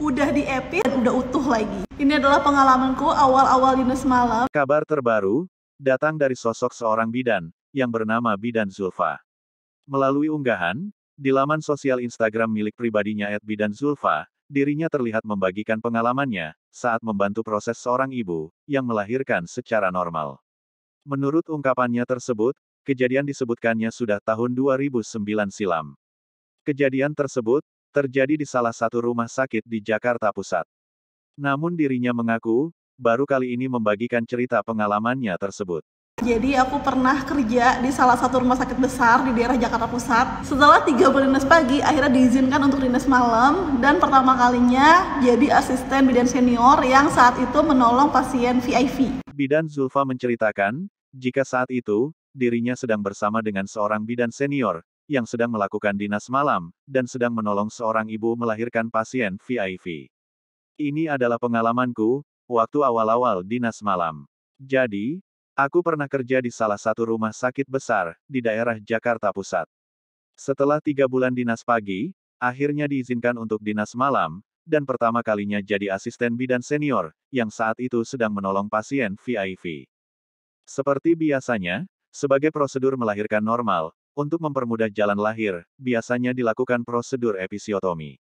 udah diepit dan udah utuh lagi. Ini adalah pengalamanku awal-awal Yunus malam. Kabar terbaru, datang dari sosok seorang bidan, yang bernama Bidan Zulfa. Melalui unggahan, di laman sosial Instagram milik pribadinya at Bidan Zulfa, dirinya terlihat membagikan pengalamannya, saat membantu proses seorang ibu, yang melahirkan secara normal. Menurut ungkapannya tersebut, kejadian disebutkannya sudah tahun 2009 silam. Kejadian tersebut, terjadi di salah satu rumah sakit di Jakarta Pusat. Namun dirinya mengaku, baru kali ini membagikan cerita pengalamannya tersebut. Jadi aku pernah kerja di salah satu rumah sakit besar di daerah Jakarta Pusat. Setelah tiga bulan pagi, akhirnya diizinkan untuk dinas malam dan pertama kalinya jadi asisten bidan senior yang saat itu menolong pasien VIP. Bidan Zulfa menceritakan, jika saat itu, dirinya sedang bersama dengan seorang bidan senior, yang sedang melakukan dinas malam, dan sedang menolong seorang ibu melahirkan pasien VIV. Ini adalah pengalamanku, waktu awal-awal dinas malam. Jadi, aku pernah kerja di salah satu rumah sakit besar, di daerah Jakarta Pusat. Setelah tiga bulan dinas pagi, akhirnya diizinkan untuk dinas malam, dan pertama kalinya jadi asisten bidan senior, yang saat itu sedang menolong pasien VIV. Seperti biasanya, sebagai prosedur melahirkan normal, untuk mempermudah jalan lahir, biasanya dilakukan prosedur episiotomi.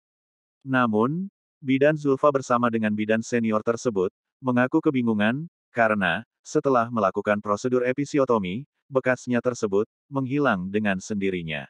Namun, bidan Zulfa bersama dengan bidan senior tersebut, mengaku kebingungan, karena, setelah melakukan prosedur episiotomi, bekasnya tersebut, menghilang dengan sendirinya.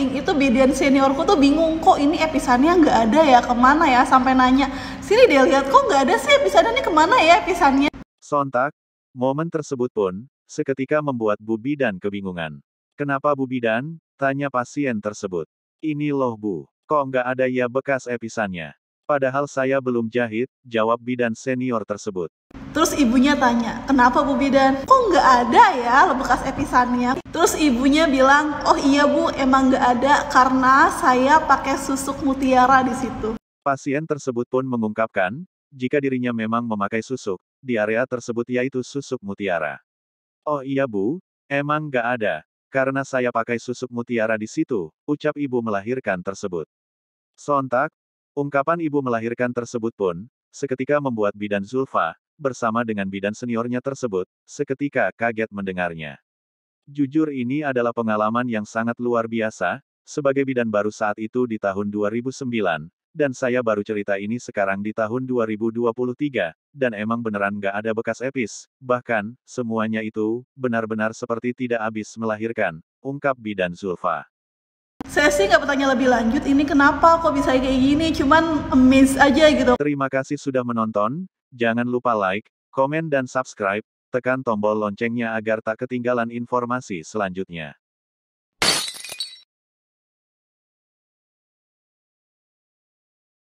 Itu bidan seniorku tuh bingung, kok ini episannya nggak ada ya, kemana ya, sampai nanya, sini dia lihat, kok nggak ada sih episannya, ini kemana ya episannya? Sontak, momen tersebut pun, seketika membuat Bu Bidan kebingungan. Kenapa Bu Bidan? Tanya pasien tersebut. Ini loh Bu. Kok nggak ada ya bekas episannya? Padahal saya belum jahit, jawab bidan senior tersebut. Terus ibunya tanya, kenapa Bu Bidan? Kok nggak ada ya bekas episannya? Terus ibunya bilang, oh iya Bu, emang nggak ada karena saya pakai susuk mutiara di situ. Pasien tersebut pun mengungkapkan, jika dirinya memang memakai susuk, di area tersebut yaitu susuk mutiara. Oh iya Bu, emang nggak ada, karena saya pakai susuk mutiara di situ, ucap ibu melahirkan tersebut. Sontak, ungkapan ibu melahirkan tersebut pun, seketika membuat bidan Zulfa, bersama dengan bidan seniornya tersebut, seketika kaget mendengarnya. Jujur ini adalah pengalaman yang sangat luar biasa, sebagai bidan baru saat itu di tahun 2009, dan saya baru cerita ini sekarang di tahun 2023, dan emang beneran gak ada bekas epis. Bahkan, semuanya itu, benar-benar seperti tidak habis melahirkan, ungkap Bidan Zulfa. Saya sih gak bertanya lebih lanjut, ini kenapa kok bisa kayak gini, cuman miss aja gitu. Terima kasih sudah menonton, jangan lupa like, komen dan subscribe, tekan tombol loncengnya agar tak ketinggalan informasi selanjutnya.